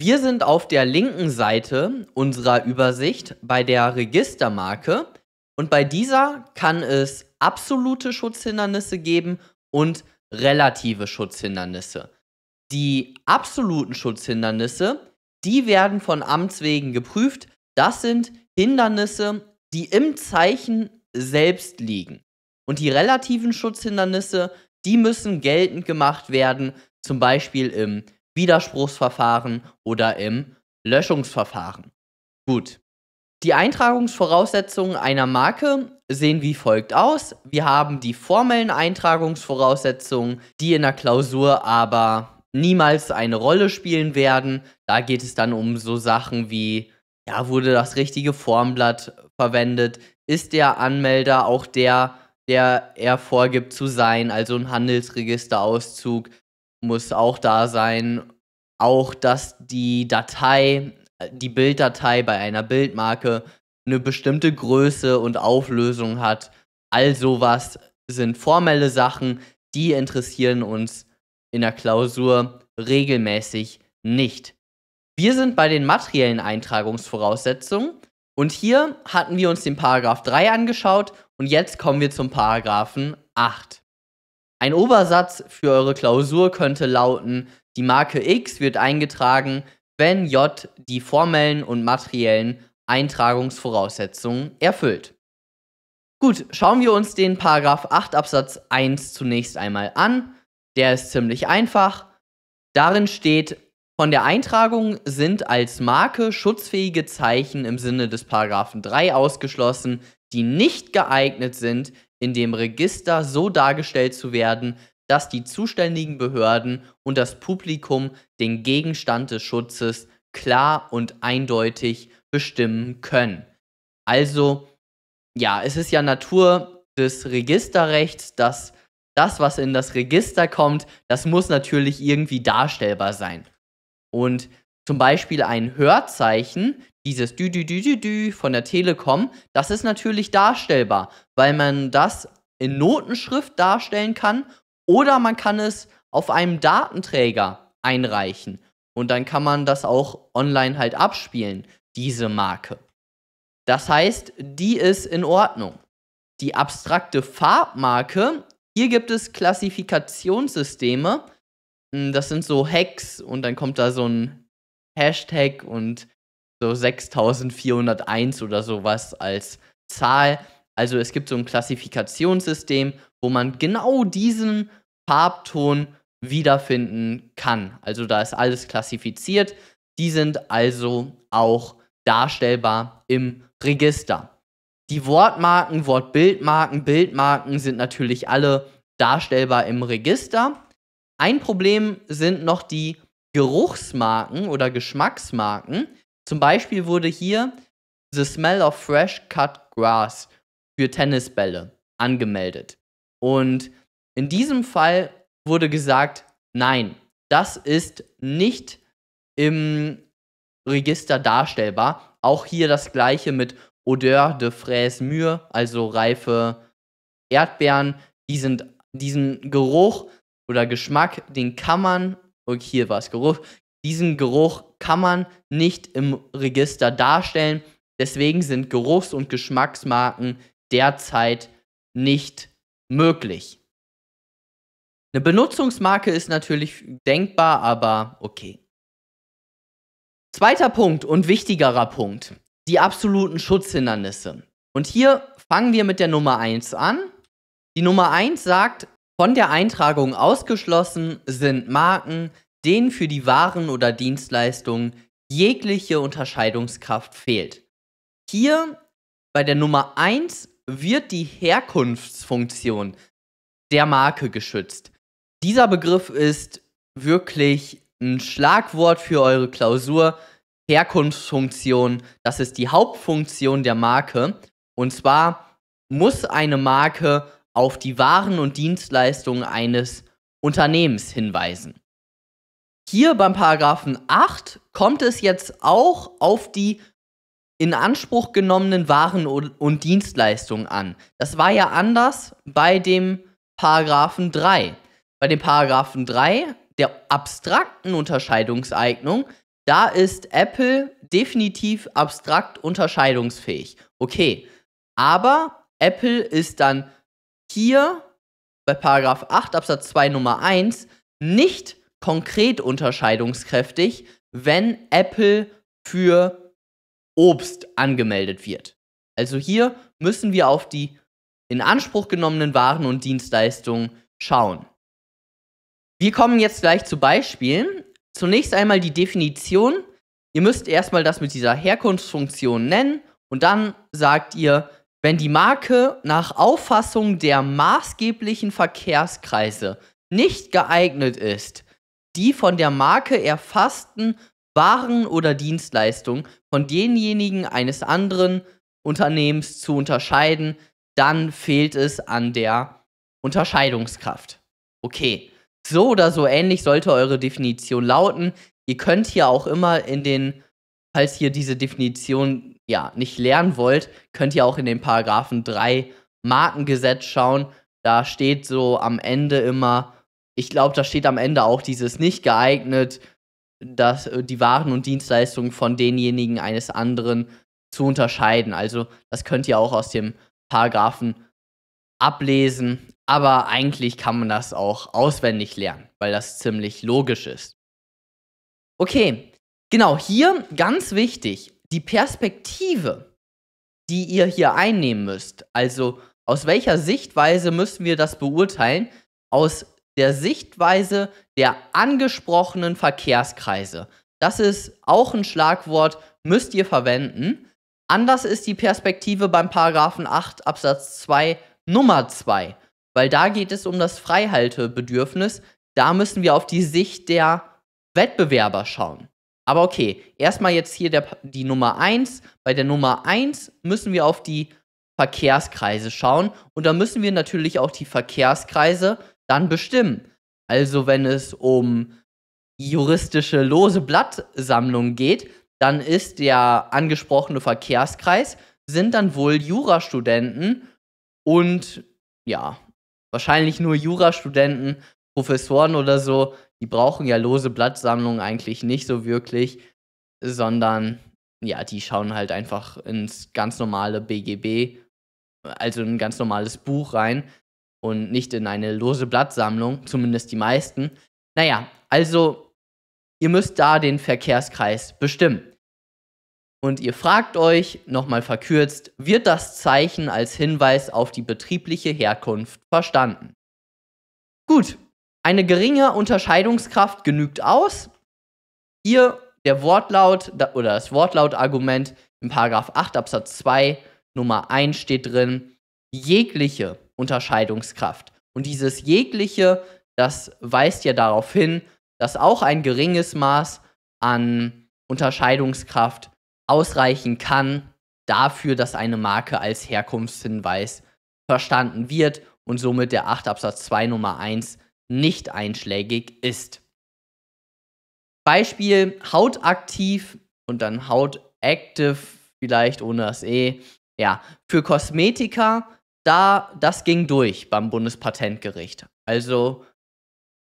Wir sind auf der linken Seite unserer Übersicht bei der Registermarke und bei dieser kann es absolute Schutzhindernisse geben und relative Schutzhindernisse. Die absoluten Schutzhindernisse, die werden von Amts wegen geprüft. Das sind Hindernisse, die im Zeichen selbst liegen. Und die relativen Schutzhindernisse, die müssen geltend gemacht werden, zum Beispiel im Widerspruchsverfahren oder im Löschungsverfahren. Gut. Die Eintragungsvoraussetzungen einer Marke sehen wie folgt aus. Wir haben die formellen Eintragungsvoraussetzungen, die in der Klausur aber niemals eine Rolle spielen werden. Da geht es dann um so Sachen wie, ja, wurde das richtige Formblatt verwendet? Ist der Anmelder auch der, der er vorgibt zu sein, also ein Handelsregisterauszug? muss auch da sein. Auch, dass die Datei, äh, die Bilddatei bei einer Bildmarke eine bestimmte Größe und Auflösung hat. All sowas sind formelle Sachen, die interessieren uns in der Klausur regelmäßig nicht. Wir sind bei den materiellen Eintragungsvoraussetzungen und hier hatten wir uns den Paragraph 3 angeschaut und jetzt kommen wir zum Paragraphen 8. Ein Obersatz für eure Klausur könnte lauten, die Marke X wird eingetragen, wenn J die formellen und materiellen Eintragungsvoraussetzungen erfüllt. Gut, schauen wir uns den Paragraph 8 Absatz 1 zunächst einmal an. Der ist ziemlich einfach. Darin steht, von der Eintragung sind als Marke schutzfähige Zeichen im Sinne des Paragraphen 3 ausgeschlossen, die nicht geeignet sind, in dem Register so dargestellt zu werden, dass die zuständigen Behörden und das Publikum den Gegenstand des Schutzes klar und eindeutig bestimmen können. Also, ja, es ist ja Natur des Registerrechts, dass das, was in das Register kommt, das muss natürlich irgendwie darstellbar sein. Und zum Beispiel ein Hörzeichen, dieses Dü, Dü, Dü, Dü, Dü von der Telekom, das ist natürlich darstellbar, weil man das in Notenschrift darstellen kann oder man kann es auf einem Datenträger einreichen und dann kann man das auch online halt abspielen, diese Marke. Das heißt, die ist in Ordnung. Die abstrakte Farbmarke, hier gibt es Klassifikationssysteme, hm, das sind so Hacks und dann kommt da so ein Hashtag und so 6401 oder sowas als Zahl. Also es gibt so ein Klassifikationssystem, wo man genau diesen Farbton wiederfinden kann. Also da ist alles klassifiziert. Die sind also auch darstellbar im Register. Die Wortmarken, Wortbildmarken, Bildmarken sind natürlich alle darstellbar im Register. Ein Problem sind noch die Geruchsmarken oder Geschmacksmarken. Zum Beispiel wurde hier The Smell of Fresh Cut Grass für Tennisbälle angemeldet. Und in diesem Fall wurde gesagt, nein, das ist nicht im Register darstellbar. Auch hier das gleiche mit Odeur de Fraise Mûre, also reife Erdbeeren. Die sind, diesen Geruch oder Geschmack, den kann man, okay, hier war es Geruch, diesen Geruch kann man nicht im Register darstellen. Deswegen sind Geruchs- und Geschmacksmarken derzeit nicht möglich. Eine Benutzungsmarke ist natürlich denkbar, aber okay. Zweiter Punkt und wichtigerer Punkt, die absoluten Schutzhindernisse. Und hier fangen wir mit der Nummer 1 an. Die Nummer 1 sagt, von der Eintragung ausgeschlossen sind Marken, denen für die Waren oder Dienstleistungen jegliche Unterscheidungskraft fehlt. Hier bei der Nummer 1 wird die Herkunftsfunktion der Marke geschützt. Dieser Begriff ist wirklich ein Schlagwort für eure Klausur. Herkunftsfunktion, das ist die Hauptfunktion der Marke. Und zwar muss eine Marke auf die Waren und Dienstleistungen eines Unternehmens hinweisen. Hier beim Paragraphen 8 kommt es jetzt auch auf die in Anspruch genommenen Waren und Dienstleistungen an. Das war ja anders bei dem Paragraphen 3. Bei dem Paragraphen 3 der abstrakten Unterscheidungseignung, da ist Apple definitiv abstrakt unterscheidungsfähig. Okay, aber Apple ist dann hier bei Paragraph 8 Absatz 2 Nummer 1 nicht konkret unterscheidungskräftig, wenn Apple für Obst angemeldet wird. Also hier müssen wir auf die in Anspruch genommenen Waren und Dienstleistungen schauen. Wir kommen jetzt gleich zu Beispielen. Zunächst einmal die Definition. Ihr müsst erstmal das mit dieser Herkunftsfunktion nennen und dann sagt ihr, wenn die Marke nach Auffassung der maßgeblichen Verkehrskreise nicht geeignet ist, die von der Marke erfassten Waren oder Dienstleistungen von denjenigen eines anderen Unternehmens zu unterscheiden, dann fehlt es an der Unterscheidungskraft. Okay, so oder so ähnlich sollte eure Definition lauten. Ihr könnt hier auch immer in den, falls ihr diese Definition ja nicht lernen wollt, könnt ihr auch in den Paragraphen 3 Markengesetz schauen. Da steht so am Ende immer, ich glaube, da steht am Ende auch dieses nicht geeignet, dass äh, die Waren und Dienstleistungen von denjenigen eines anderen zu unterscheiden. Also das könnt ihr auch aus dem Paragraphen ablesen, aber eigentlich kann man das auch auswendig lernen, weil das ziemlich logisch ist. Okay, genau hier ganz wichtig, die Perspektive, die ihr hier einnehmen müsst. Also aus welcher Sichtweise müssen wir das beurteilen? Aus der Sichtweise der angesprochenen Verkehrskreise. Das ist auch ein Schlagwort, müsst ihr verwenden. Anders ist die Perspektive beim Paragraphen 8 Absatz 2 Nummer 2, weil da geht es um das Freihaltebedürfnis. Da müssen wir auf die Sicht der Wettbewerber schauen. Aber okay, erstmal jetzt hier der, die Nummer 1. Bei der Nummer 1 müssen wir auf die Verkehrskreise schauen und da müssen wir natürlich auch die Verkehrskreise dann bestimmen. Also wenn es um juristische lose Blattsammlung geht, dann ist der angesprochene Verkehrskreis, sind dann wohl Jurastudenten und ja, wahrscheinlich nur Jurastudenten, Professoren oder so, die brauchen ja lose Blattsammlungen eigentlich nicht so wirklich, sondern ja, die schauen halt einfach ins ganz normale BGB, also ein ganz normales Buch rein und nicht in eine lose Blattsammlung, zumindest die meisten. Naja, also ihr müsst da den Verkehrskreis bestimmen. Und ihr fragt euch, nochmal verkürzt, wird das Zeichen als Hinweis auf die betriebliche Herkunft verstanden? Gut, eine geringe Unterscheidungskraft genügt aus. Ihr, der Wortlaut oder das Wortlautargument im 8 Absatz 2 Nummer 1 steht drin, jegliche Unterscheidungskraft. Und dieses jegliche, das weist ja darauf hin, dass auch ein geringes Maß an Unterscheidungskraft ausreichen kann dafür, dass eine Marke als Herkunftshinweis verstanden wird und somit der 8 Absatz 2 Nummer 1 nicht einschlägig ist. Beispiel hautaktiv und dann hautactive vielleicht ohne das E. Ja, für Kosmetika da, das ging durch beim Bundespatentgericht. Also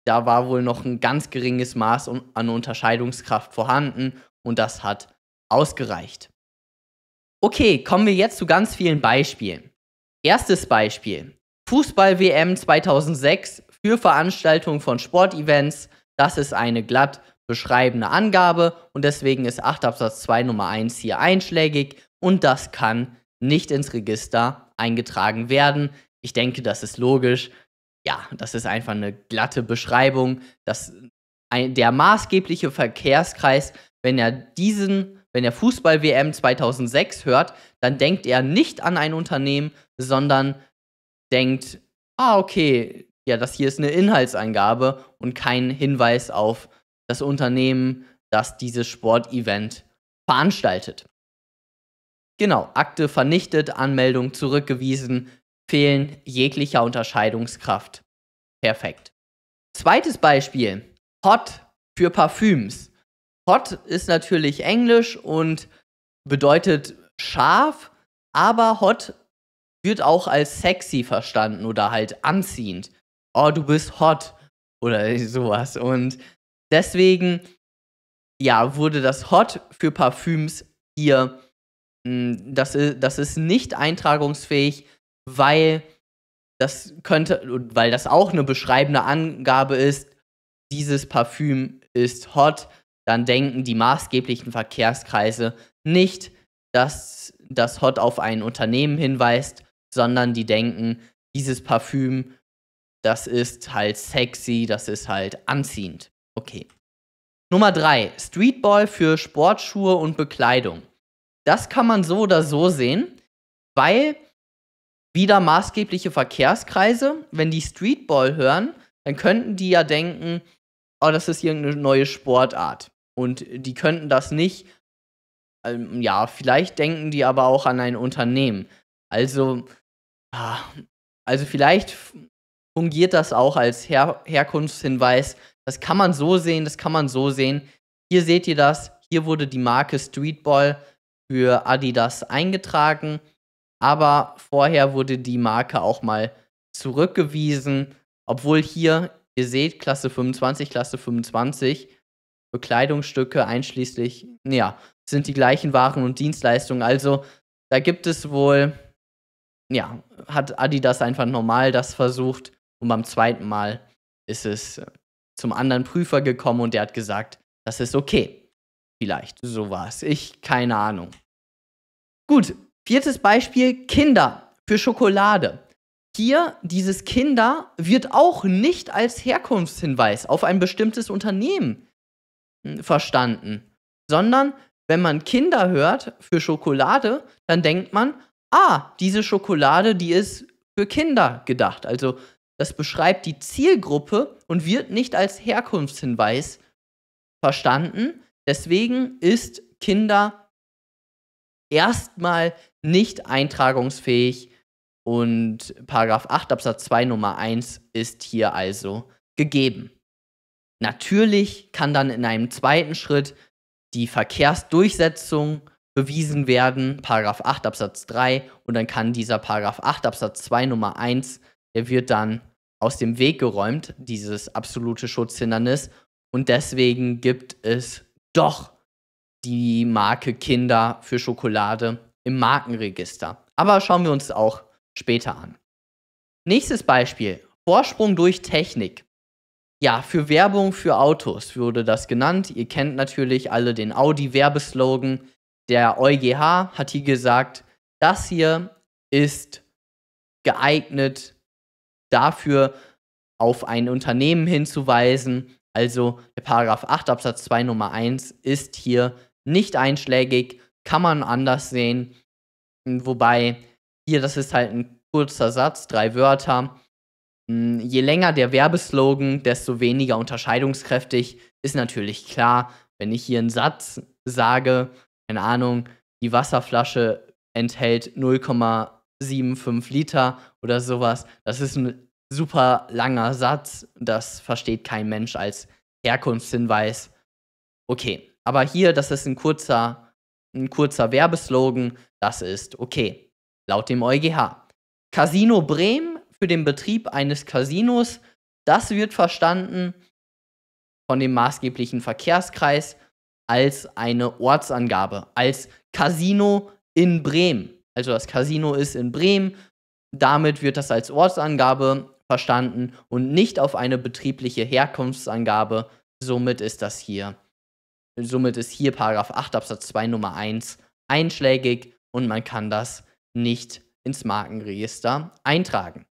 da war wohl noch ein ganz geringes Maß an Unterscheidungskraft vorhanden und das hat ausgereicht. Okay, kommen wir jetzt zu ganz vielen Beispielen. Erstes Beispiel. Fußball-WM 2006 für Veranstaltungen von Sportevents. Das ist eine glatt beschreibende Angabe und deswegen ist 8 Absatz 2 Nummer 1 hier einschlägig und das kann nicht ins Register eingetragen werden. Ich denke, das ist logisch. Ja, das ist einfach eine glatte Beschreibung, dass ein, der maßgebliche Verkehrskreis, wenn er diesen, wenn er Fußball-WM 2006 hört, dann denkt er nicht an ein Unternehmen, sondern denkt, ah, okay, ja, das hier ist eine Inhaltsangabe und kein Hinweis auf das Unternehmen, das dieses Sportevent veranstaltet. Genau, Akte vernichtet, Anmeldung zurückgewiesen, fehlen jeglicher Unterscheidungskraft. Perfekt. Zweites Beispiel, Hot für Parfüms. Hot ist natürlich Englisch und bedeutet scharf, aber Hot wird auch als sexy verstanden oder halt anziehend. Oh, du bist hot oder sowas. Und deswegen, ja, wurde das Hot für Parfüms hier hm, das ist, das ist nicht eintragungsfähig, weil das könnte, weil das auch eine beschreibende Angabe ist, dieses Parfüm ist hot, dann denken die maßgeblichen Verkehrskreise nicht, dass das Hot auf ein Unternehmen hinweist, sondern die denken, dieses Parfüm, das ist halt sexy, das ist halt anziehend. Okay. Nummer 3. Streetball für Sportschuhe und Bekleidung. Das kann man so oder so sehen, weil wieder maßgebliche Verkehrskreise, wenn die Streetball hören, dann könnten die ja denken, oh, das ist irgendeine neue Sportart. Und die könnten das nicht. Ähm, ja, vielleicht denken die aber auch an ein Unternehmen. Also, ah, also vielleicht fungiert das auch als Her Herkunftshinweis. Das kann man so sehen, das kann man so sehen. Hier seht ihr das. Hier wurde die Marke Streetball für Adidas eingetragen, aber vorher wurde die Marke auch mal zurückgewiesen, obwohl hier, ihr seht, Klasse 25, Klasse 25, Bekleidungsstücke einschließlich, ja, sind die gleichen Waren und Dienstleistungen. Also da gibt es wohl, ja, hat Adidas einfach normal das versucht und beim zweiten Mal ist es zum anderen Prüfer gekommen und der hat gesagt, das ist okay. Vielleicht, sowas. Ich, keine Ahnung. Gut, viertes Beispiel, Kinder für Schokolade. Hier, dieses Kinder wird auch nicht als Herkunftshinweis auf ein bestimmtes Unternehmen hm, verstanden, sondern wenn man Kinder hört für Schokolade, dann denkt man, ah, diese Schokolade, die ist für Kinder gedacht. Also das beschreibt die Zielgruppe und wird nicht als Herkunftshinweis verstanden, Deswegen ist Kinder erstmal nicht eintragungsfähig und Paragraph 8 Absatz 2 Nummer 1 ist hier also gegeben. Natürlich kann dann in einem zweiten Schritt die Verkehrsdurchsetzung bewiesen werden, Paragraph 8 Absatz 3, und dann kann dieser Paragraph 8 Absatz 2 Nummer 1, der wird dann aus dem Weg geräumt, dieses absolute Schutzhindernis, und deswegen gibt es doch die Marke Kinder für Schokolade im Markenregister. Aber schauen wir uns auch später an. Nächstes Beispiel, Vorsprung durch Technik. Ja, für Werbung für Autos wurde das genannt. Ihr kennt natürlich alle den Audi-Werbeslogan. Der EuGH hat hier gesagt, das hier ist geeignet dafür, auf ein Unternehmen hinzuweisen, also der Paragraph 8 Absatz 2 Nummer 1 ist hier nicht einschlägig, kann man anders sehen. Hm, wobei hier, das ist halt ein kurzer Satz, drei Wörter. Hm, je länger der Werbeslogan, desto weniger unterscheidungskräftig. Ist natürlich klar, wenn ich hier einen Satz sage, keine Ahnung, die Wasserflasche enthält 0,75 Liter oder sowas. Das ist ein super langer Satz, das versteht kein Mensch als Herkunftshinweis. Okay, aber hier, das ist ein kurzer, ein kurzer Werbeslogan, das ist okay, laut dem EuGH. Casino Bremen für den Betrieb eines Casinos, das wird verstanden von dem maßgeblichen Verkehrskreis als eine Ortsangabe, als Casino in Bremen. Also das Casino ist in Bremen, damit wird das als Ortsangabe verstanden und nicht auf eine betriebliche Herkunftsangabe. Somit ist das hier. Somit ist hier Paragraph 8 Absatz 2 Nummer 1 einschlägig und man kann das nicht ins Markenregister eintragen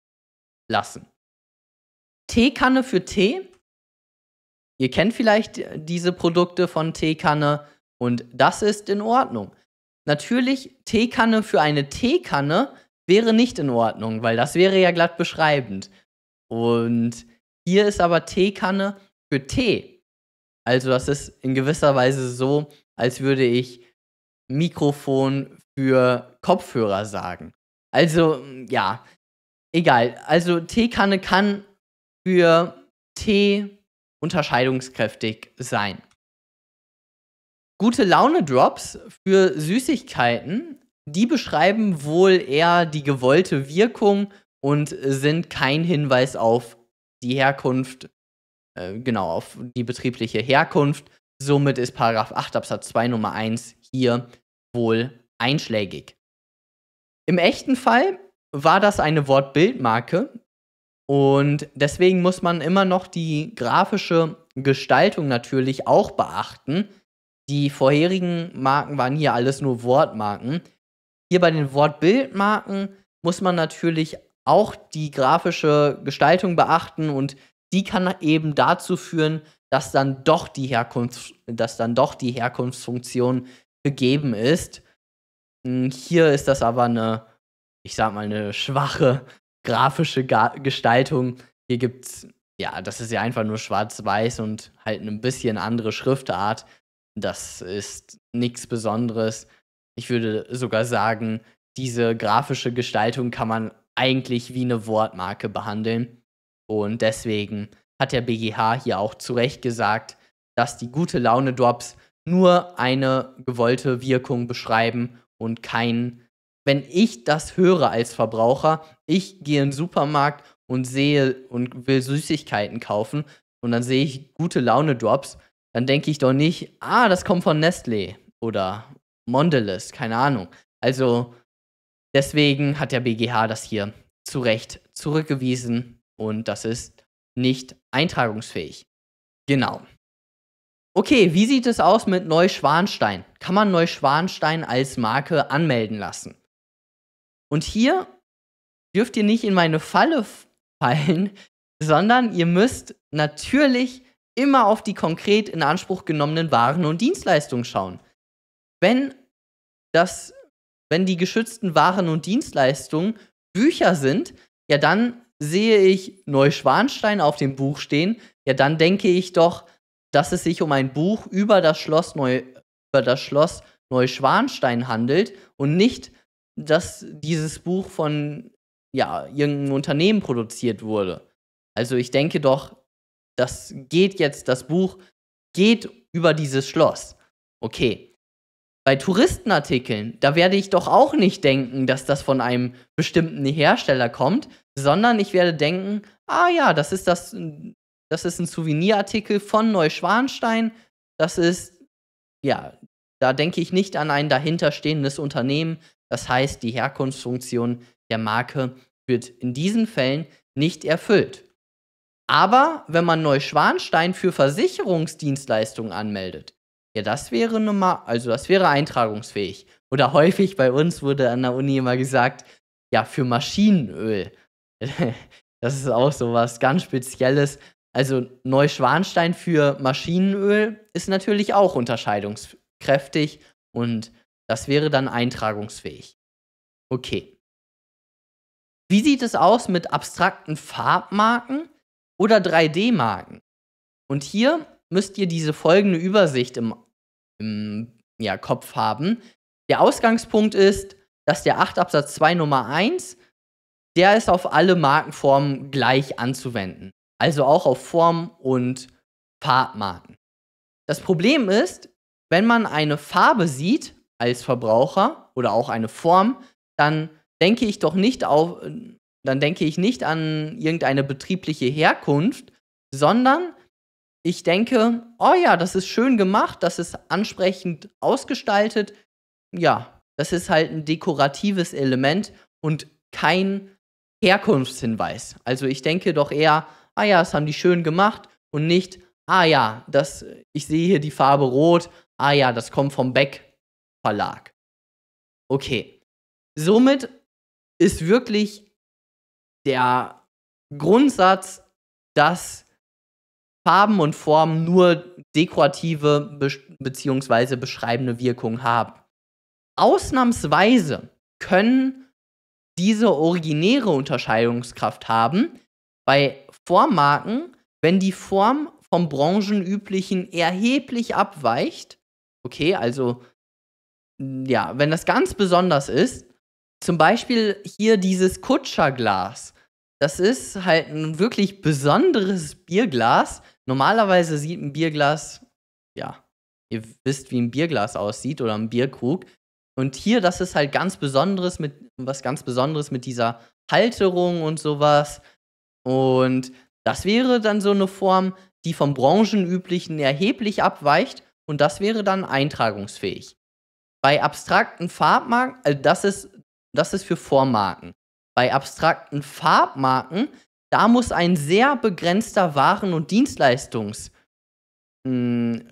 lassen. Teekanne für Tee. Ihr kennt vielleicht diese Produkte von Teekanne und das ist in Ordnung. Natürlich, Teekanne für eine Teekanne wäre nicht in Ordnung, weil das wäre ja glatt beschreibend. Und hier ist aber Teekanne für Tee. Also das ist in gewisser Weise so, als würde ich Mikrofon für Kopfhörer sagen. Also ja, egal. Also Teekanne kann für Tee unterscheidungskräftig sein. Gute Laune Drops für Süßigkeiten, die beschreiben wohl eher die gewollte Wirkung und sind kein Hinweis auf die Herkunft, äh, genau, auf die betriebliche Herkunft. Somit ist Paragraph 8 Absatz 2 Nummer 1 hier wohl einschlägig. Im echten Fall war das eine Wortbildmarke und deswegen muss man immer noch die grafische Gestaltung natürlich auch beachten. Die vorherigen Marken waren hier alles nur Wortmarken. Hier bei den Wortbildmarken muss man natürlich auch die grafische Gestaltung beachten und die kann eben dazu führen, dass dann doch die Herkunft, dass dann doch die Herkunftsfunktion gegeben ist. Hm, hier ist das aber eine, ich sag mal, eine schwache grafische Ga Gestaltung. Hier gibt's, ja, das ist ja einfach nur schwarz-weiß und halt ein bisschen andere Schriftart. Das ist nichts Besonderes. Ich würde sogar sagen, diese grafische Gestaltung kann man eigentlich wie eine Wortmarke behandeln. Und deswegen hat der BGH hier auch zu Recht gesagt, dass die gute Laune Drops nur eine gewollte Wirkung beschreiben und keinen. Wenn ich das höre als Verbraucher, ich gehe in den Supermarkt und sehe und will Süßigkeiten kaufen und dann sehe ich gute Laune Drops, dann denke ich doch nicht, ah, das kommt von Nestlé oder Mondelez, keine Ahnung. Also Deswegen hat der BGH das hier zu Recht zurückgewiesen und das ist nicht eintragungsfähig. Genau. Okay, wie sieht es aus mit Neuschwanstein? Kann man Neuschwanstein als Marke anmelden lassen? Und hier dürft ihr nicht in meine Falle fallen, sondern ihr müsst natürlich immer auf die konkret in Anspruch genommenen Waren und Dienstleistungen schauen. Wenn das wenn die geschützten Waren und Dienstleistungen Bücher sind, ja dann sehe ich Neuschwanstein auf dem Buch stehen, ja dann denke ich doch, dass es sich um ein Buch über das Schloss, Neu über das Schloss Neuschwanstein handelt und nicht, dass dieses Buch von ja, irgendeinem Unternehmen produziert wurde. Also ich denke doch, das geht jetzt, das Buch geht über dieses Schloss. Okay, bei Touristenartikeln, da werde ich doch auch nicht denken, dass das von einem bestimmten Hersteller kommt, sondern ich werde denken, ah ja, das ist das, äh, das ist ein Souvenirartikel von Neuschwanstein. Das ist, ja, da denke ich nicht an ein dahinterstehendes Unternehmen. Das heißt, die Herkunftsfunktion der Marke wird in diesen Fällen nicht erfüllt. Aber wenn man Neuschwanstein für Versicherungsdienstleistungen anmeldet, ja, das wäre normal, also das wäre eintragungsfähig. Oder häufig bei uns wurde an der Uni immer gesagt, ja, für Maschinenöl. das ist auch so was ganz Spezielles. Also Neuschwanstein für Maschinenöl ist natürlich auch unterscheidungskräftig und das wäre dann eintragungsfähig. Okay. Wie sieht es aus mit abstrakten Farbmarken oder 3D-Marken? Und hier müsst ihr diese folgende Übersicht im im ja, Kopf haben. Der Ausgangspunkt ist, dass der 8 Absatz 2 Nummer 1, der ist auf alle Markenformen gleich anzuwenden. Also auch auf Form- und Farbmarken. Das Problem ist, wenn man eine Farbe sieht als Verbraucher oder auch eine Form, dann denke ich doch nicht auf, dann denke ich nicht an irgendeine betriebliche Herkunft, sondern ich denke, oh ja, das ist schön gemacht, das ist ansprechend ausgestaltet. Ja, das ist halt ein dekoratives Element und kein Herkunftshinweis. Also ich denke doch eher, ah ja, das haben die schön gemacht und nicht, ah ja, das, ich sehe hier die Farbe rot, ah ja, das kommt vom Beck Verlag. Okay. Somit ist wirklich der Grundsatz, dass Farben und Formen nur dekorative be bzw. beschreibende Wirkung haben. Ausnahmsweise können diese originäre Unterscheidungskraft haben bei Formmarken, wenn die Form vom branchenüblichen erheblich abweicht. Okay, also hm, ja, wenn das ganz besonders ist, zum Beispiel hier dieses Kutscherglas das ist halt ein wirklich besonderes Bierglas. Normalerweise sieht ein Bierglas, ja, ihr wisst, wie ein Bierglas aussieht oder ein Bierkrug. Und hier, das ist halt ganz Besonderes mit, was ganz Besonderes mit dieser Halterung und sowas. Und das wäre dann so eine Form, die vom branchenüblichen erheblich abweicht und das wäre dann eintragungsfähig. Bei abstrakten Farbmarken, also das ist, das ist für Vormarken. Bei abstrakten Farbmarken, da muss ein sehr begrenzter Waren- und Dienstleistungsschutz hm,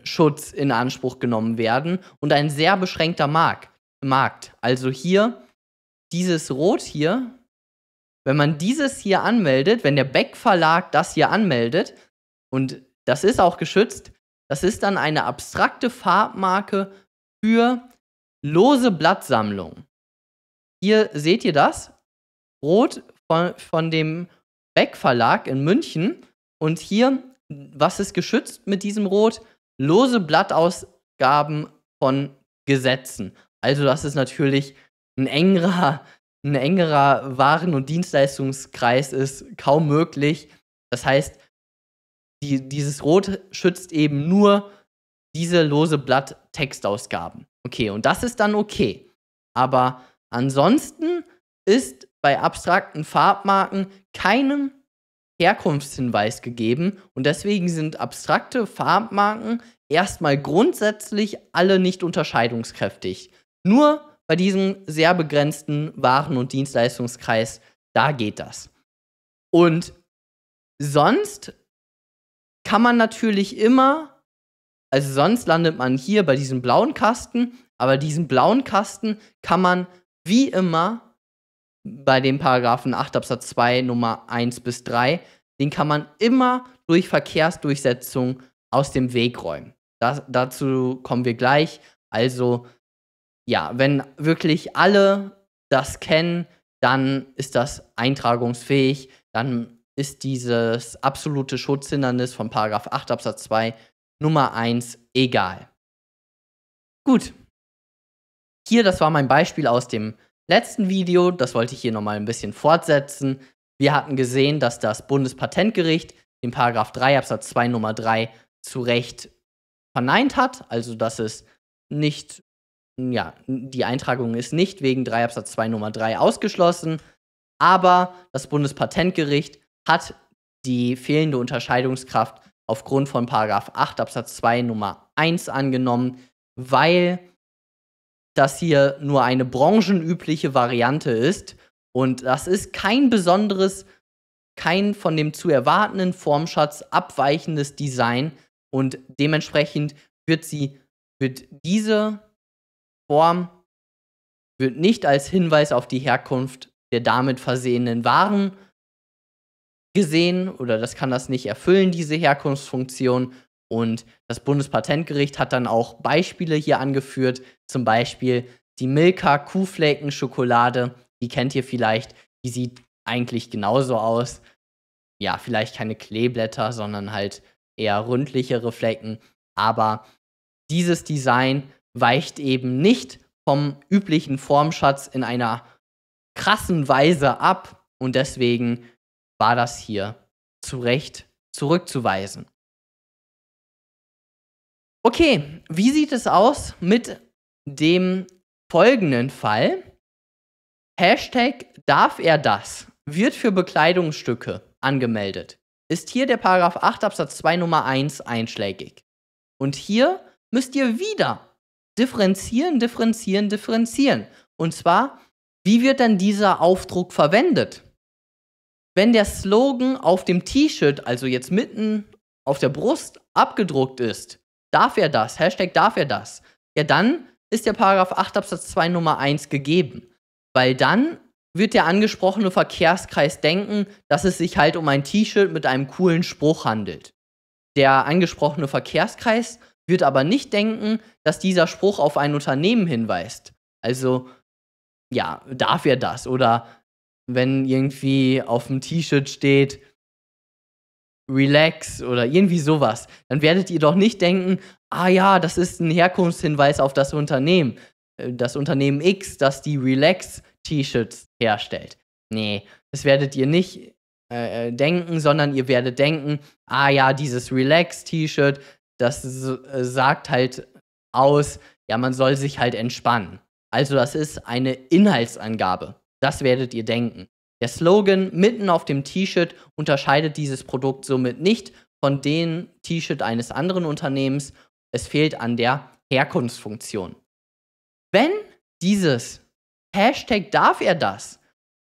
in Anspruch genommen werden und ein sehr beschränkter Markt. Also hier dieses Rot hier, wenn man dieses hier anmeldet, wenn der Beck Verlag das hier anmeldet, und das ist auch geschützt, das ist dann eine abstrakte Farbmarke für lose Blattsammlung. Hier seht ihr das. Rot von, von dem Beck Verlag in München. Und hier, was ist geschützt mit diesem Rot? Lose Blattausgaben von Gesetzen. Also das ist natürlich ein engerer, ein engerer Waren- und Dienstleistungskreis ist kaum möglich. Das heißt, die, dieses Rot schützt eben nur diese lose Blatt-Textausgaben. Okay, und das ist dann okay. Aber ansonsten ist bei abstrakten Farbmarken keinen Herkunftshinweis gegeben und deswegen sind abstrakte Farbmarken erstmal grundsätzlich alle nicht unterscheidungskräftig. Nur bei diesem sehr begrenzten Waren- und Dienstleistungskreis, da geht das. Und sonst kann man natürlich immer, also sonst landet man hier bei diesem blauen Kasten, aber diesen blauen Kasten kann man wie immer bei den Paragraphen 8 Absatz 2 Nummer 1 bis 3, den kann man immer durch Verkehrsdurchsetzung aus dem Weg räumen. Das, dazu kommen wir gleich. Also ja, wenn wirklich alle das kennen, dann ist das eintragungsfähig, dann ist dieses absolute Schutzhindernis von Paragraph 8 Absatz 2 Nummer 1 egal. Gut. Hier, das war mein Beispiel aus dem letzten Video, das wollte ich hier nochmal ein bisschen fortsetzen, wir hatten gesehen, dass das Bundespatentgericht den Paragraph 3 Absatz 2 Nummer 3 zu Recht verneint hat, also dass es nicht, ja, die Eintragung ist nicht wegen 3 Absatz 2 Nummer 3 ausgeschlossen, aber das Bundespatentgericht hat die fehlende Unterscheidungskraft aufgrund von Paragraph 8 Absatz 2 Nummer 1 angenommen, weil das hier nur eine branchenübliche Variante ist. Und das ist kein besonderes, kein von dem zu erwartenden Formschatz abweichendes Design. Und dementsprechend wird sie, wird diese Form wird nicht als Hinweis auf die Herkunft der damit versehenen Waren gesehen oder das kann das nicht erfüllen, diese Herkunftsfunktion, und das Bundespatentgericht hat dann auch Beispiele hier angeführt, zum Beispiel die Milka Schokolade, die kennt ihr vielleicht, die sieht eigentlich genauso aus. Ja, vielleicht keine Kleeblätter, sondern halt eher ründlichere Flecken, aber dieses Design weicht eben nicht vom üblichen Formschatz in einer krassen Weise ab und deswegen war das hier zu Recht zurückzuweisen. Okay, wie sieht es aus mit dem folgenden Fall? Hashtag darf er das wird für Bekleidungsstücke angemeldet. Ist hier der Paragraph 8 Absatz 2 Nummer 1 einschlägig. Und hier müsst ihr wieder differenzieren, differenzieren, differenzieren. Und zwar, wie wird dann dieser Aufdruck verwendet? Wenn der Slogan auf dem T-Shirt, also jetzt mitten auf der Brust, abgedruckt ist, darf er das? Hashtag darf er das? Ja, dann ist der Paragraph 8 Absatz 2 Nummer 1 gegeben. Weil dann wird der angesprochene Verkehrskreis denken, dass es sich halt um ein T-Shirt mit einem coolen Spruch handelt. Der angesprochene Verkehrskreis wird aber nicht denken, dass dieser Spruch auf ein Unternehmen hinweist. Also, ja, darf er das? Oder wenn irgendwie auf dem T-Shirt steht, relax oder irgendwie sowas, dann werdet ihr doch nicht denken, ah ja, das ist ein Herkunftshinweis auf das Unternehmen, äh, das Unternehmen X, das die Relax-T-Shirts herstellt. Nee, das werdet ihr nicht äh, äh denken, sondern ihr werdet denken, ah ja, dieses Relax-T-Shirt, das äh, sagt halt aus, ja, man soll sich halt entspannen. Also das ist eine Inhaltsangabe. Das werdet ihr denken. Der Slogan mitten auf dem T-Shirt unterscheidet dieses Produkt somit nicht von dem T-Shirt eines anderen Unternehmens. Es fehlt an der Herkunftsfunktion. Wenn dieses Hashtag darf er das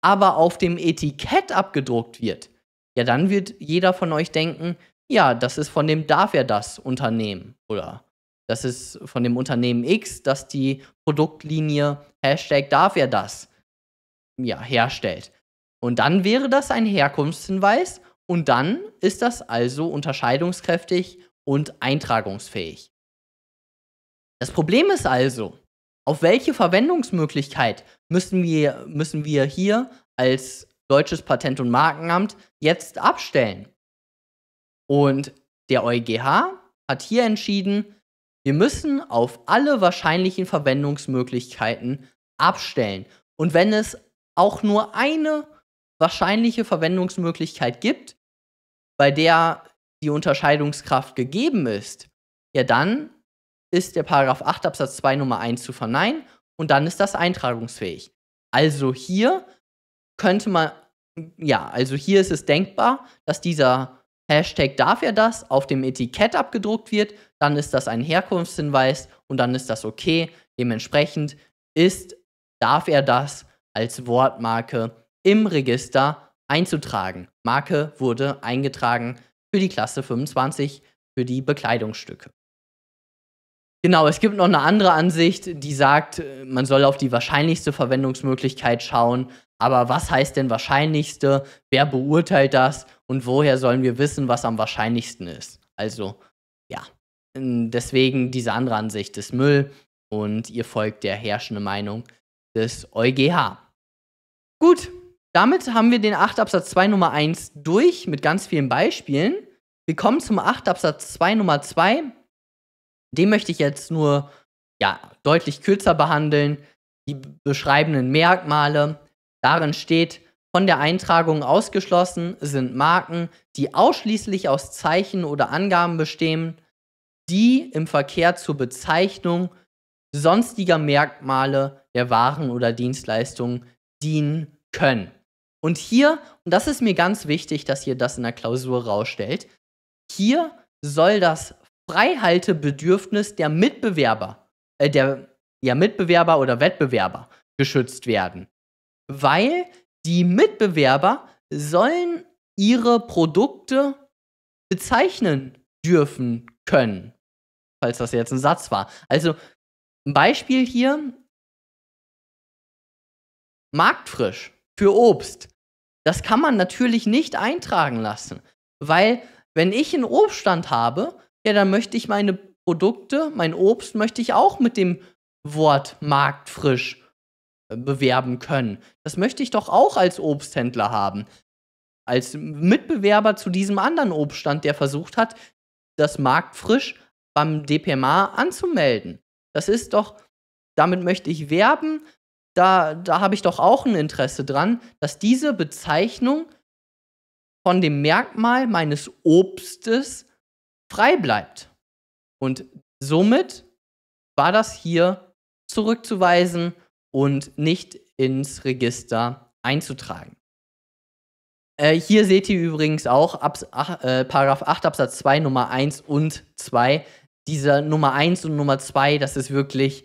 aber auf dem Etikett abgedruckt wird, ja, dann wird jeder von euch denken, ja, das ist von dem darf er das Unternehmen oder das ist von dem Unternehmen X, das die Produktlinie Hashtag darf er das ja, herstellt. Und dann wäre das ein Herkunftshinweis und dann ist das also unterscheidungskräftig und eintragungsfähig. Das Problem ist also, auf welche Verwendungsmöglichkeit müssen wir, müssen wir hier als deutsches Patent- und Markenamt jetzt abstellen? Und der EuGH hat hier entschieden, wir müssen auf alle wahrscheinlichen Verwendungsmöglichkeiten abstellen. Und wenn es auch nur eine wahrscheinliche Verwendungsmöglichkeit gibt, bei der die Unterscheidungskraft gegeben ist, ja dann ist der Paragraph 8 Absatz 2 Nummer 1 zu verneinen und dann ist das eintragungsfähig. Also hier könnte man, ja, also hier ist es denkbar, dass dieser Hashtag darf er das auf dem Etikett abgedruckt wird, dann ist das ein Herkunftshinweis und dann ist das okay. Dementsprechend ist darf er das als Wortmarke im Register einzutragen. Marke wurde eingetragen für die Klasse 25 für die Bekleidungsstücke. Genau, es gibt noch eine andere Ansicht, die sagt, äh, man soll auf die wahrscheinlichste Verwendungsmöglichkeit schauen. Aber was heißt denn wahrscheinlichste? Wer beurteilt das? Und woher sollen wir wissen, was am wahrscheinlichsten ist? Also, ja. Ähm, deswegen diese andere Ansicht ist Müll und ihr folgt der herrschenden Meinung des EuGH. Gut, damit haben wir den 8 Absatz 2 Nummer 1 durch mit ganz vielen Beispielen. Wir kommen zum 8 Absatz 2 Nummer 2. Den möchte ich jetzt nur ja, deutlich kürzer behandeln. Die beschreibenden Merkmale. Darin steht, von der Eintragung ausgeschlossen sind Marken, die ausschließlich aus Zeichen oder Angaben bestehen, die im Verkehr zur Bezeichnung sonstiger Merkmale der Waren oder Dienstleistungen dienen können. Und hier, und das ist mir ganz wichtig, dass ihr das in der Klausur rausstellt, hier soll das Freihaltebedürfnis der Mitbewerber, äh, der ja, Mitbewerber oder Wettbewerber geschützt werden. Weil die Mitbewerber sollen ihre Produkte bezeichnen dürfen können. Falls das jetzt ein Satz war. Also ein Beispiel hier. Marktfrisch für Obst. Das kann man natürlich nicht eintragen lassen, weil wenn ich einen Obststand habe, ja, dann möchte ich meine Produkte, mein Obst möchte ich auch mit dem Wort marktfrisch äh, bewerben können. Das möchte ich doch auch als Obsthändler haben. Als Mitbewerber zu diesem anderen Obststand, der versucht hat, das marktfrisch beim DPMA anzumelden. Das ist doch, damit möchte ich werben, da, da habe ich doch auch ein Interesse dran, dass diese Bezeichnung von dem Merkmal meines Obstes frei bleibt. Und somit war das hier zurückzuweisen und nicht ins Register einzutragen. Äh, hier seht ihr übrigens auch Abs ach, äh, Paragraph 8 Absatz 2 Nummer 1 und 2. Dieser Nummer 1 und Nummer 2, das ist wirklich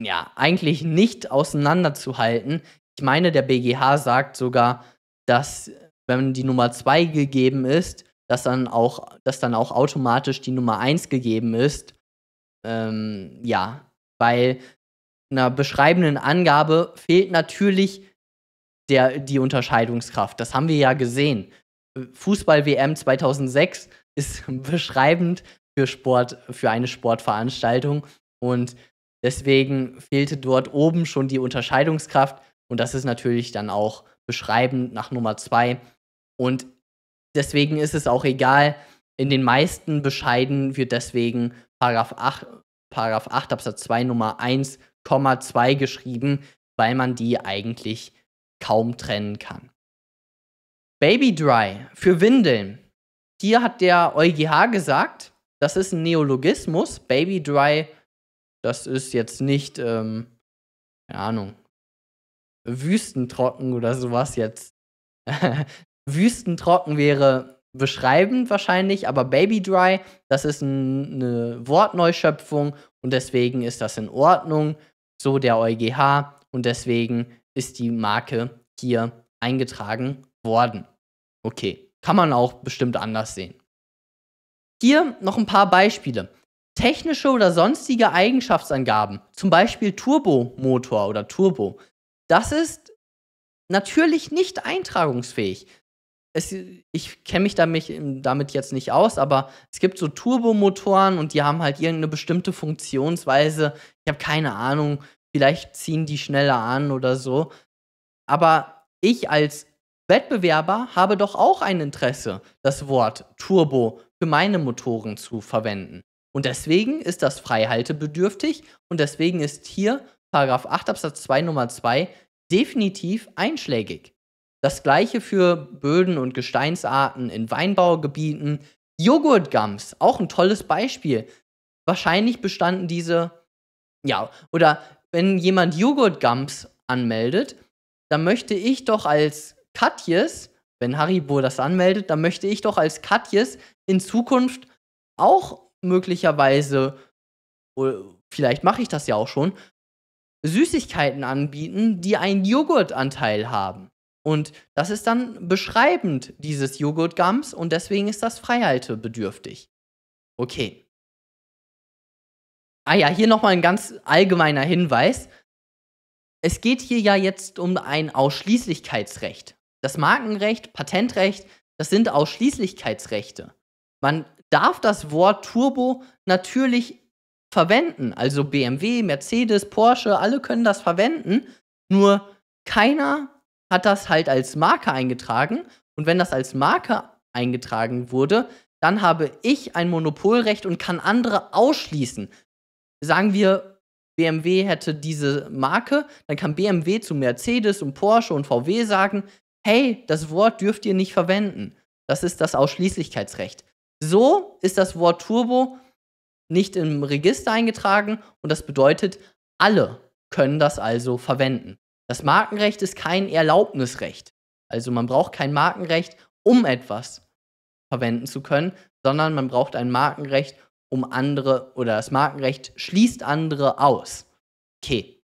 ja eigentlich nicht auseinanderzuhalten. Ich meine, der BGH sagt sogar, dass wenn die Nummer 2 gegeben ist, dass dann auch, dass dann auch automatisch die Nummer 1 gegeben ist. Ähm, ja, weil einer beschreibenden Angabe fehlt natürlich der, die Unterscheidungskraft. Das haben wir ja gesehen. Fußball-WM 2006 ist beschreibend für Sport, für eine Sportveranstaltung. Und Deswegen fehlte dort oben schon die Unterscheidungskraft und das ist natürlich dann auch beschreibend nach Nummer 2. Und deswegen ist es auch egal, in den meisten Bescheiden wird deswegen Paragraph 8, Paragraph 8 Absatz 2 Nummer 1,2 geschrieben, weil man die eigentlich kaum trennen kann. Baby Dry für Windeln. Hier hat der EuGH gesagt, das ist ein Neologismus. Baby Dry das ist jetzt nicht, ähm, keine Ahnung, wüstentrocken oder sowas jetzt. wüstentrocken wäre beschreibend wahrscheinlich, aber Baby Dry, das ist ein, eine Wortneuschöpfung und deswegen ist das in Ordnung, so der EuGH und deswegen ist die Marke hier eingetragen worden. Okay, kann man auch bestimmt anders sehen. Hier noch ein paar Beispiele technische oder sonstige Eigenschaftsangaben, zum Beispiel Turbomotor oder Turbo, das ist natürlich nicht eintragungsfähig. Es, ich kenne mich damit, damit, jetzt nicht aus, aber es gibt so Turbomotoren und die haben halt irgendeine bestimmte Funktionsweise. Ich habe keine Ahnung, vielleicht ziehen die schneller an oder so. Aber ich als Wettbewerber habe doch auch ein Interesse, das Wort Turbo für meine Motoren zu verwenden. Und deswegen ist das freihaltebedürftig und deswegen ist hier Paragraph 8 Absatz 2 Nummer 2 definitiv einschlägig. Das gleiche für Böden und Gesteinsarten in Weinbaugebieten. Joghurtgums, auch ein tolles Beispiel. Wahrscheinlich bestanden diese, ja, oder wenn jemand Joghurtgums anmeldet, dann möchte ich doch als Katjes, wenn Haribo das anmeldet, dann möchte ich doch als Katjes in Zukunft auch möglicherweise, oh, vielleicht mache ich das ja auch schon, Süßigkeiten anbieten, die einen Joghurtanteil haben. Und das ist dann beschreibend dieses Joghurtgums und deswegen ist das freihaltebedürftig. Okay. Ah ja, hier nochmal ein ganz allgemeiner Hinweis. Es geht hier ja jetzt um ein Ausschließlichkeitsrecht. Das Markenrecht, Patentrecht, das sind Ausschließlichkeitsrechte. Man darf das Wort Turbo natürlich verwenden. Also BMW, Mercedes, Porsche, alle können das verwenden. Nur keiner hat das halt als Marke eingetragen. Und wenn das als Marke eingetragen wurde, dann habe ich ein Monopolrecht und kann andere ausschließen. Sagen wir, BMW hätte diese Marke, dann kann BMW zu Mercedes und Porsche und VW sagen, hey, das Wort dürft ihr nicht verwenden. Das ist das Ausschließlichkeitsrecht. So ist das Wort Turbo nicht im Register eingetragen und das bedeutet, alle können das also verwenden. Das Markenrecht ist kein Erlaubnisrecht. Also man braucht kein Markenrecht, um etwas verwenden zu können, sondern man braucht ein Markenrecht, um andere oder das Markenrecht schließt andere aus. Okay,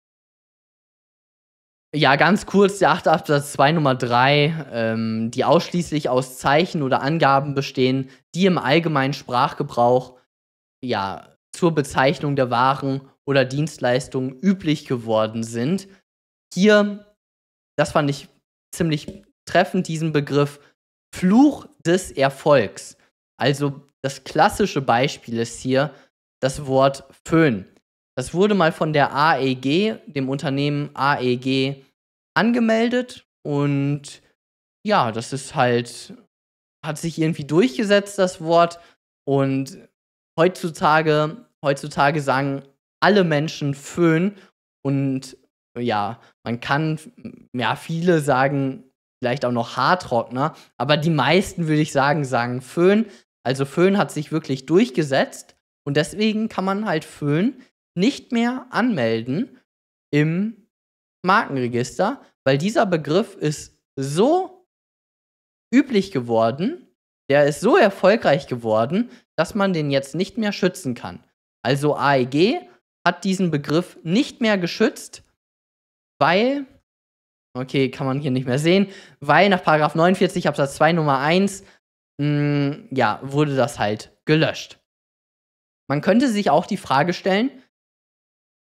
ja, ganz kurz, der 8. Absatz 2 Nummer 3, ähm, die ausschließlich aus Zeichen oder Angaben bestehen, die im allgemeinen Sprachgebrauch ja, zur Bezeichnung der Waren oder Dienstleistungen üblich geworden sind. Hier, das fand ich ziemlich treffend, diesen Begriff Fluch des Erfolgs. Also das klassische Beispiel ist hier das Wort Föhn. Das wurde mal von der AEG, dem Unternehmen AEG, angemeldet und ja, das ist halt, hat sich irgendwie durchgesetzt, das Wort. Und heutzutage, heutzutage sagen alle Menschen Föhn und ja, man kann, ja, viele sagen vielleicht auch noch Haartrockner, aber die meisten würde ich sagen, sagen Föhn. Also Föhn hat sich wirklich durchgesetzt und deswegen kann man halt Föhn nicht mehr anmelden im Markenregister, weil dieser Begriff ist so üblich geworden, der ist so erfolgreich geworden, dass man den jetzt nicht mehr schützen kann. Also AEG hat diesen Begriff nicht mehr geschützt, weil, okay, kann man hier nicht mehr sehen, weil nach 49 Absatz 2 Nummer 1, mh, hm, ja, wurde das halt gelöscht. Man könnte sich auch die Frage stellen,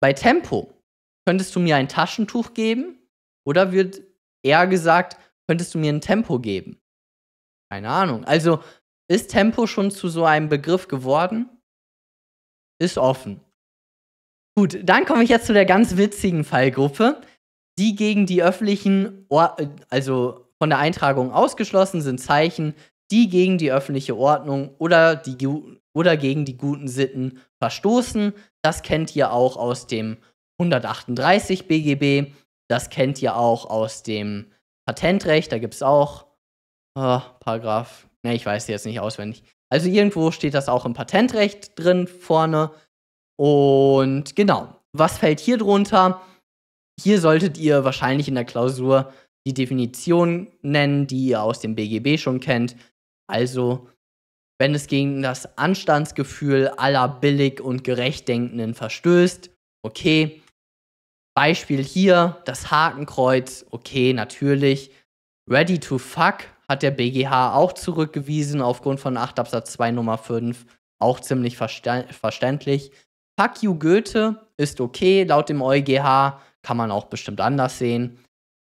bei Tempo könntest du mir ein Taschentuch geben oder wird eher gesagt, könntest du mir ein Tempo geben? Keine Ahnung. Also ist Tempo schon zu so einem Begriff geworden? Ist offen. Gut, dann komme ich jetzt zu der ganz witzigen Fallgruppe, die gegen die öffentlichen, Or also von der Eintragung ausgeschlossen sind Zeichen, die gegen die öffentliche Ordnung oder, die, oder gegen die guten Sitten verstoßen. Das kennt ihr auch aus dem 138 BGB. Das kennt ihr auch aus dem Patentrecht. Da gibt es auch äh, Paragraph. Ne, ich weiß jetzt nicht auswendig. Also irgendwo steht das auch im Patentrecht drin vorne. Und genau, was fällt hier drunter? Hier solltet ihr wahrscheinlich in der Klausur die Definition nennen, die ihr aus dem BGB schon kennt. Also, wenn es gegen das Anstandsgefühl aller billig und gerechtdenkenden verstößt, okay. Beispiel hier, das Hakenkreuz, okay, natürlich. Ready to fuck hat der BGH auch zurückgewiesen aufgrund von 8 Absatz 2 Nummer 5, auch ziemlich verstä verständlich. Fuck you Goethe ist okay, laut dem EuGH kann man auch bestimmt anders sehen.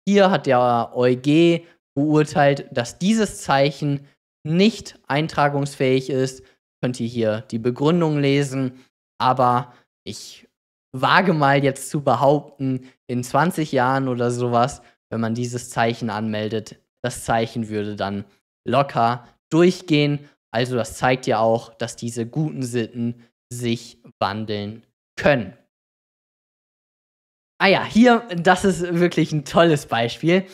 Hier hat der EuG beurteilt, dass dieses Zeichen nicht eintragungsfähig ist. Könnt ihr hier die Begründung lesen. Aber ich wage mal jetzt zu behaupten, in 20 Jahren oder sowas, wenn man dieses Zeichen anmeldet, das Zeichen würde dann locker durchgehen. Also das zeigt ja auch, dass diese guten Sitten sich wandeln können. Ah ja, hier, das ist wirklich ein tolles Beispiel.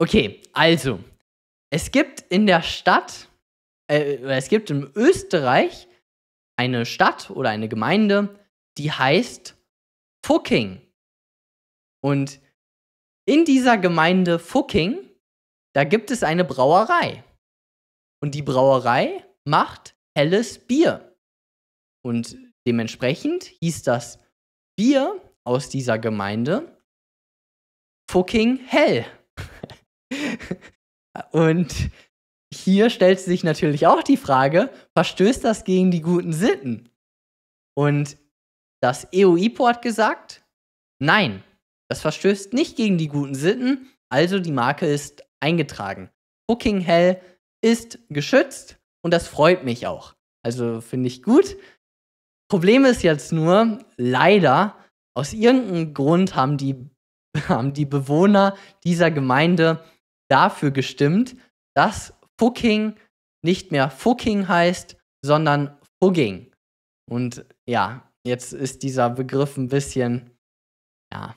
Okay, also, es gibt in der Stadt, äh, es gibt in Österreich eine Stadt oder eine Gemeinde, die heißt Fucking. Und in dieser Gemeinde Fucking, da gibt es eine Brauerei. Und die Brauerei macht helles Bier. Und dementsprechend hieß das Bier aus dieser Gemeinde fucking hell. Und hier stellt sich natürlich auch die Frage, verstößt das gegen die guten Sitten? Und das EU-IPO hat gesagt, nein, das verstößt nicht gegen die guten Sitten, also die Marke ist eingetragen. Booking Hell ist geschützt und das freut mich auch. Also finde ich gut. Problem ist jetzt nur, leider, aus irgendeinem Grund haben die, haben die Bewohner dieser Gemeinde dafür gestimmt, dass fucking nicht mehr fucking heißt, sondern fugging. Und ja, jetzt ist dieser Begriff ein bisschen, ja,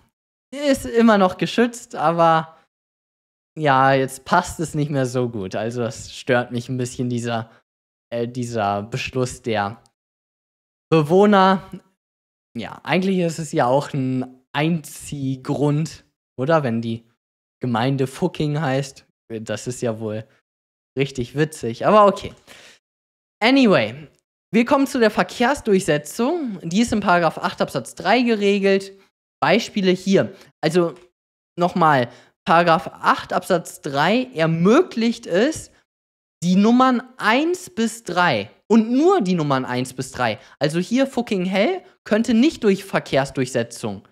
ist immer noch geschützt, aber ja, jetzt passt es nicht mehr so gut. Also das stört mich ein bisschen dieser, äh, dieser Beschluss der Bewohner. Ja, eigentlich ist es ja auch ein Einziehgrund, oder? Wenn die Gemeinde Fucking heißt. Das ist ja wohl richtig witzig, aber okay. Anyway, wir kommen zu der Verkehrsdurchsetzung. Die ist in 8 Absatz 3 geregelt. Beispiele hier. Also nochmal, 8 Absatz 3 ermöglicht es, die Nummern 1 bis 3 und nur die Nummern 1 bis 3. Also hier fucking hell könnte nicht durch Verkehrsdurchsetzung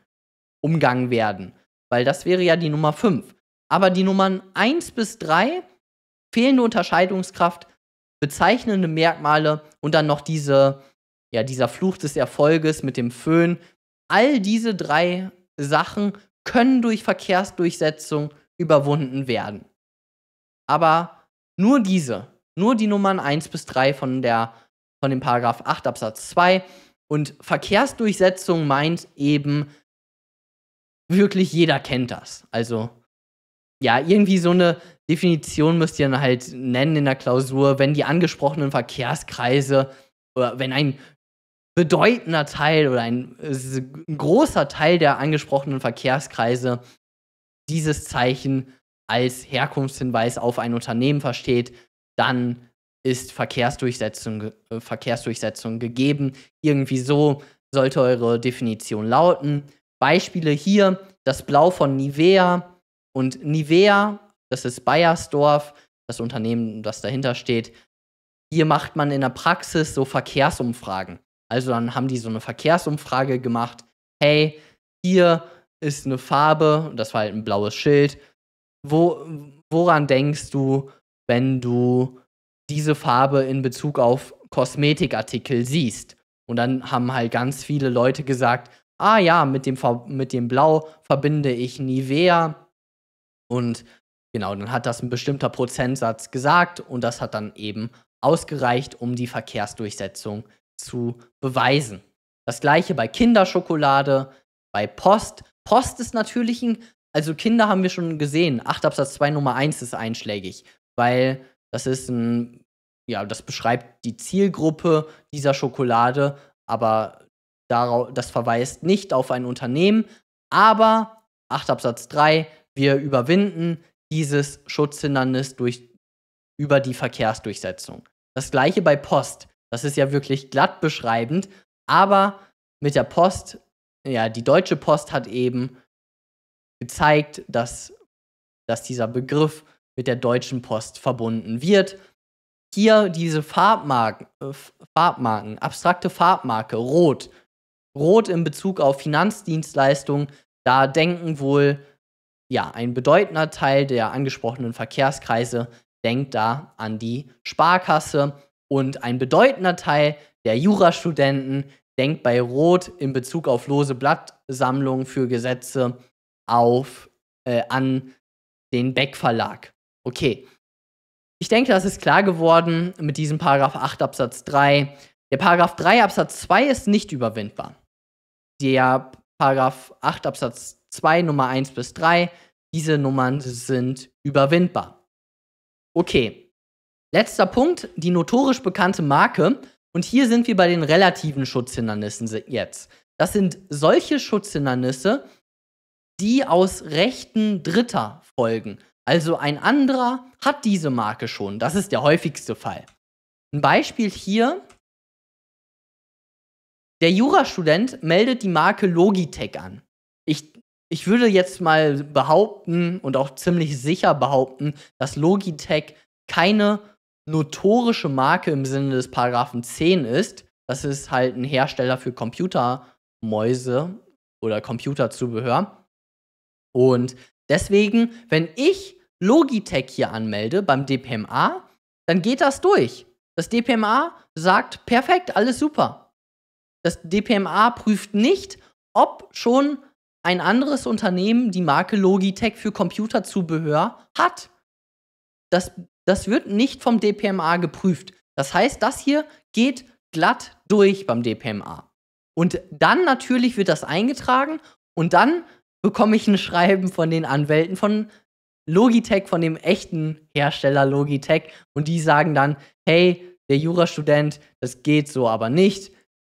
umgangen werden, weil das wäre ja die Nummer 5 aber die Nummern 1 bis 3, fehlende Unterscheidungskraft, bezeichnende Merkmale und dann noch diese, ja, dieser Fluch des Erfolges mit dem Föhn. All diese drei Sachen können durch Verkehrsdurchsetzung überwunden werden. Aber nur diese, nur die Nummern 1 bis 3 von, der, von dem Paragraph 8 Absatz 2 und Verkehrsdurchsetzung meint eben, wirklich jeder kennt das. Also ja, irgendwie so eine Definition müsst ihr dann halt nennen in der Klausur, wenn die angesprochenen Verkehrskreise oder wenn ein bedeutender Teil oder ein, ein großer Teil der angesprochenen Verkehrskreise dieses Zeichen als Herkunftshinweis auf ein Unternehmen versteht, dann ist Verkehrsdurchsetzung, äh, Verkehrsdurchsetzung gegeben. Irgendwie so sollte eure Definition lauten. Beispiele hier, das Blau von Nivea, und Nivea, das ist Bayersdorf, das Unternehmen, das dahinter steht, hier macht man in der Praxis so Verkehrsumfragen. Also dann haben die so eine Verkehrsumfrage gemacht, hey, hier ist eine Farbe, das war halt ein blaues Schild. Wo, woran denkst du, wenn du diese Farbe in Bezug auf Kosmetikartikel siehst? Und dann haben halt ganz viele Leute gesagt, ah ja, mit dem, mit dem Blau verbinde ich Nivea und genau, dann hat das ein bestimmter Prozentsatz gesagt und das hat dann eben ausgereicht, um die Verkehrsdurchsetzung zu beweisen. Das gleiche bei Kinderschokolade, bei Post. Post ist natürlich ein, also Kinder haben wir schon gesehen, 8 Absatz 2 Nummer 1 ist einschlägig, weil das ist ein, ja, das beschreibt die Zielgruppe dieser Schokolade, aber darauf, das verweist nicht auf ein Unternehmen, aber 8 Absatz 3 wir überwinden dieses Schutzhindernis durch, über die Verkehrsdurchsetzung. Das gleiche bei Post. Das ist ja wirklich glatt beschreibend, aber mit der Post, ja, die Deutsche Post hat eben gezeigt, dass, dass dieser Begriff mit der Deutschen Post verbunden wird. Hier diese Farbmarken, äh, Farbmarken, abstrakte Farbmarke, rot. Rot in Bezug auf Finanzdienstleistungen, da denken wohl ja, ein bedeutender Teil der angesprochenen Verkehrskreise denkt da an die Sparkasse und ein bedeutender Teil der Jurastudenten denkt bei Rot in Bezug auf lose Blattsammlungen für Gesetze auf äh, an den Beck Verlag. Okay. Ich denke, das ist klar geworden mit diesem Paragraph 8 Absatz 3. Der Paragraph 3 Absatz 2 ist nicht überwindbar. Der Paragraph 8 Absatz 2, Nummer 1 bis 3. Diese Nummern sind überwindbar. Okay, letzter Punkt, die notorisch bekannte Marke. Und hier sind wir bei den relativen Schutzhindernissen jetzt. Das sind solche Schutzhindernisse, die aus Rechten Dritter folgen. Also ein anderer hat diese Marke schon. Das ist der häufigste Fall. Ein Beispiel hier. Der Jurastudent meldet die Marke Logitech an ich würde jetzt mal behaupten und auch ziemlich sicher behaupten, dass Logitech keine notorische Marke im Sinne des Paragraphen 10 ist. Das ist halt ein Hersteller für Computermäuse oder Computerzubehör. Und deswegen, wenn ich Logitech hier anmelde beim DPMA, dann geht das durch. Das DPMA sagt perfekt, alles super. Das DPMA prüft nicht, ob schon ein anderes Unternehmen die Marke Logitech für Computerzubehör hat. Das, das wird nicht vom DPMA geprüft. Das heißt, das hier geht glatt durch beim DPMA. Und dann natürlich wird das eingetragen und dann bekomme ich ein Schreiben von den Anwälten von Logitech, von dem echten Hersteller Logitech. Und die sagen dann, hey, der Jurastudent, das geht so aber nicht.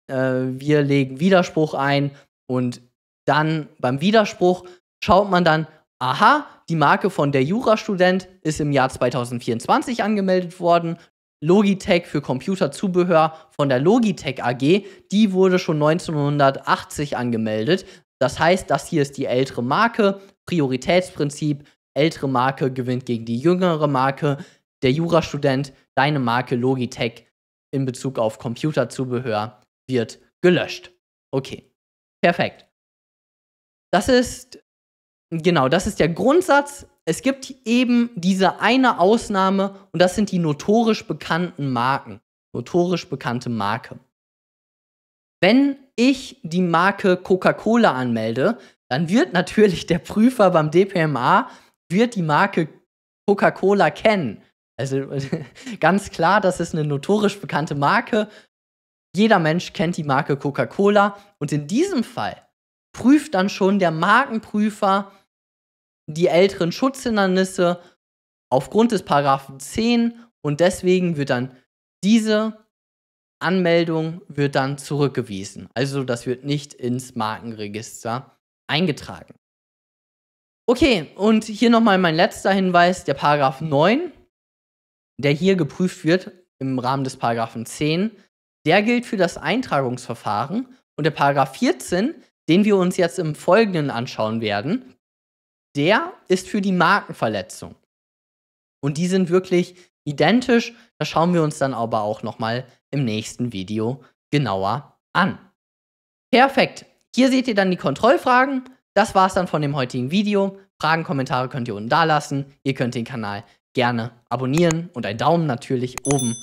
Äh, wir legen Widerspruch ein und dann beim Widerspruch schaut man dann, aha, die Marke von der Jurastudent ist im Jahr 2024 angemeldet worden. Logitech für Computerzubehör von der Logitech AG, die wurde schon 1980 angemeldet. Das heißt, das hier ist die ältere Marke, Prioritätsprinzip, ältere Marke gewinnt gegen die jüngere Marke. Der Jurastudent, deine Marke Logitech in Bezug auf Computerzubehör wird gelöscht. Okay, perfekt. Das ist, genau, das ist der Grundsatz. Es gibt eben diese eine Ausnahme und das sind die notorisch bekannten Marken. Notorisch bekannte Marke. Wenn ich die Marke Coca-Cola anmelde, dann wird natürlich der Prüfer beim DPMA wird die Marke Coca-Cola kennen. Also ganz klar, das ist eine notorisch bekannte Marke. Jeder Mensch kennt die Marke Coca-Cola und in diesem Fall prüft dann schon der Markenprüfer die älteren Schutzhindernisse aufgrund des Paragraphen 10 und deswegen wird dann diese Anmeldung wird dann zurückgewiesen. Also das wird nicht ins Markenregister eingetragen. Okay, und hier nochmal mein letzter Hinweis, der Paragraph 9, der hier geprüft wird im Rahmen des Paragraphen 10, der gilt für das Eintragungsverfahren und der Paragraph 14 den wir uns jetzt im Folgenden anschauen werden, der ist für die Markenverletzung. Und die sind wirklich identisch. Das schauen wir uns dann aber auch nochmal im nächsten Video genauer an. Perfekt. Hier seht ihr dann die Kontrollfragen. Das war es dann von dem heutigen Video. Fragen, Kommentare könnt ihr unten dalassen. Ihr könnt den Kanal gerne abonnieren und einen Daumen natürlich oben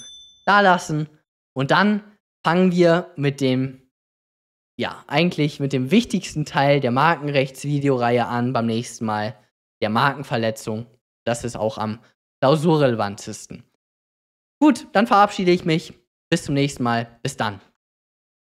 dalassen. Und dann fangen wir mit dem ja, eigentlich mit dem wichtigsten Teil der Markenrechtsvideoreihe an beim nächsten Mal, der Markenverletzung. Das ist auch am klausurrelevantesten. Gut, dann verabschiede ich mich. Bis zum nächsten Mal. Bis dann.